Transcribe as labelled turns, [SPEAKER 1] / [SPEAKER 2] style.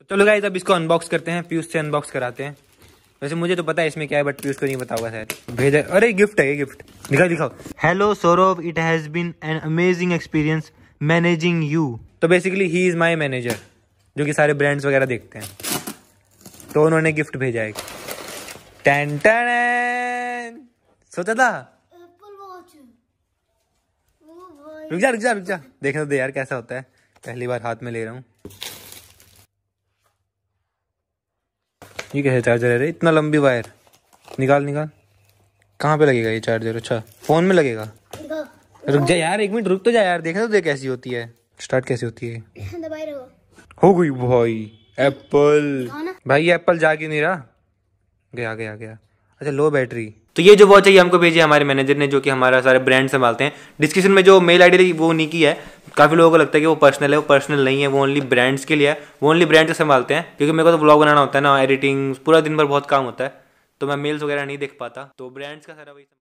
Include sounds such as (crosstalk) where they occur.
[SPEAKER 1] तो चलो गाइस अब इसको अनबॉक्स करते हैं पीयूष से अनबॉक्स कराते हैं वैसे मुझे तो पता है इसमें क्या है बट पीयूष को नहीं पता हुआ शायद भेजा अरे गिफ्ट है ये गिफ्ट दिखाओ दिखाओ hello Saurabh it has been an amazing experience managing you तो basically he is my manager जो कि सारे ब्रांड्स वगैरह देखते हैं तो उन्होंने गिफ्ट भेजा एक टैन टैन सोचा था रुक जा रुक जा रुक जा देखना तो दे यार कैसा होता है पहली बार हाथ में ले रहा हूँ ये कैसे चार्जर है रे इतना लंबी वायर निकाल निकाल कहाँ पे लगेगा ये चार्जर अच्छा फ़ोन में लगेगा रुक जा यार एक मिनट रुक तो जा यार देखे तो देख कैसी होती है स्टार्ट कैसी होती है (laughs) हो गई भाई एप्पल भाई एप्पल जा के नहीं रहा गया गया गया अच्छा लो बैटरी तो ये जो वॉच है ये हमको भेजी है हमारे मैनेजर ने जो कि हमारा सारे ब्रांड संभालते हैं डिस्क्रिप्शन में जो मेल आईडी वो उन्हीं की है काफ़ी लोगों को लगता है कि वो पर्सनल है वो पर्सनल नहीं है वो ओनली ब्रांड्स के लिए है वो ओनली ब्रांड से संभालते हैं क्योंकि मेरे को तो ब्लॉग बनाना होता है ना एडिटिंग पूरा दिन भर बहुत काम होता है तो मैं मेल्स वगैरह नहीं देख पाता तो ब्रांड्स का सारा वही